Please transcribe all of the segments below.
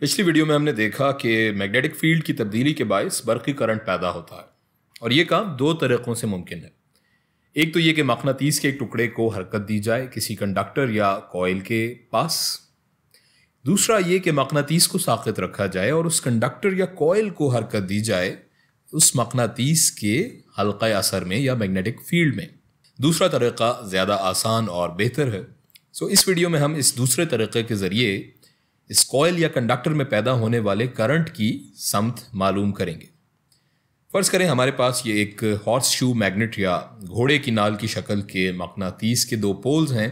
पिछली वीडियो में हमने देखा कि मैग्नेटिक फील्ड की तब्दीली के बायस बरकी करंट पैदा होता है और ये काम दो तरीक़ों से मुमकिन है एक तो ये कि मकनातीस के एक टुकड़े को हरकत दी जाए किसी कंडक्टर या कोयल के पास दूसरा ये कि मकनातीस को साखित रखा जाए और उस कंडक्टर या कोयल को हरकत दी जाए उस मकनातीस के हल्का असर में या मैग्नेटिक फील्ड में दूसरा तरीक़ा ज़्यादा आसान और बेहतर है सो इस वीडियो में हम इस दूसरे तरीक़े के ज़रिए इस कॉयल या कंडक्टर में पैदा होने वाले करंट की समत मालूम करेंगे फ़र्ज करें हमारे पास ये एक हॉर्स शू मैग्नेट या घोड़े की नाल की शक्ल के मकनातीस के दो पोल्स हैं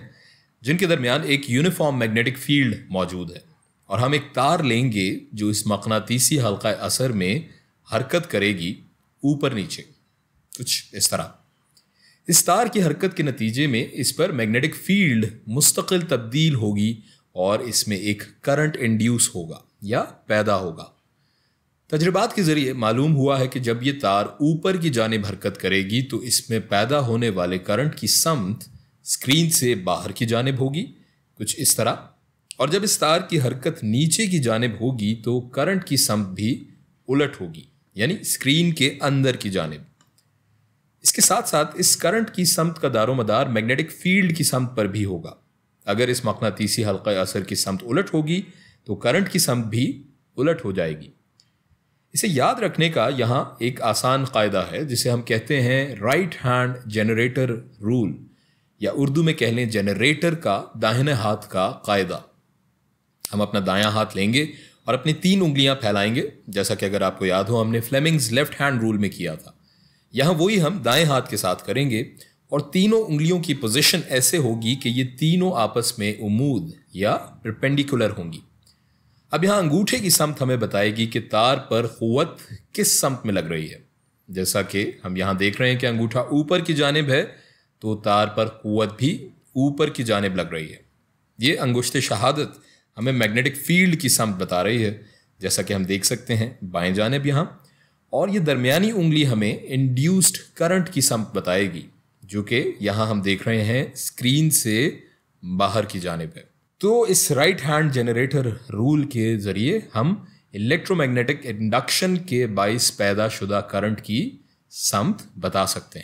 जिनके दरमियान एक यूनिफॉर्म मैग्नेटिक फील्ड मौजूद है और हम एक तार लेंगे जो इस मकनातीसी हल्का असर में हरकत करेगी ऊपर नीचे कुछ इस तरह इस तार की हरकत के नतीजे में इस पर मैग्नेटिक फील्ड मुस्तकिल तब्दील होगी और इसमें एक करंट इंड्यूस होगा या पैदा होगा तजर्बात के ज़रिए मालूम हुआ है कि जब ये तार ऊपर की जानब हरकत करेगी तो इसमें पैदा होने वाले करंट की समत स्क्रीन से बाहर की जानब होगी कुछ इस तरह और जब इस तार की हरकत नीचे की जानब होगी तो करंट की समत भी उलट होगी यानी स्क्रीन के अंदर की जानब इसके साथ साथ इस करंट की समत का दारोमदार मैग्नेटिक फील्ड की समत पर भी होगा अगर इस मकनातीसी हल्का असर की समत उलट होगी तो करंट की समत भी उलट हो जाएगी इसे याद रखने का यहाँ एक आसान कायदा है जिसे हम कहते हैं राइट हैंड जनरेटर रूल या उर्दू में कह लें जनरेटर का दाहिने हाथ का कायदा हम अपना दायां हाथ लेंगे और अपनी तीन उंगलियां फैलाएंगे जैसा कि अगर आपको याद हो हमने फ्लेमिंग्स लेफ्ट हैंड रूल में किया था यहाँ वही हम दाएं हाथ के साथ करेंगे और तीनों उंगलियों की पोजीशन ऐसे होगी कि ये तीनों आपस में उमूद या परपेंडिकुलर होंगी अब यहाँ अंगूठे की समत हमें बताएगी कि तार पर क़वत किस समत में लग रही है जैसा कि हम यहाँ देख रहे हैं कि अंगूठा ऊपर की जानब है तो तार पर क़वत भी ऊपर की जानब लग रही है ये अंगुश्त शहादत हमें मैग्नेटिक फील्ड की समत बता रही है जैसा कि हम देख सकते हैं बाएं जानब यहाँ और ये दरमियानी उंगली हमें इंड्यूस्ड करंट की समत बताएगी जो कि यहाँ हम देख रहे हैं स्क्रीन से बाहर की जानब है तो इस राइट हैंड जनरेटर रूल के ज़रिए हम इलेक्ट्रोमैग्नेटिक इंडक्शन के बाइस पैदा शुदा करंट की समत बता सकते हैं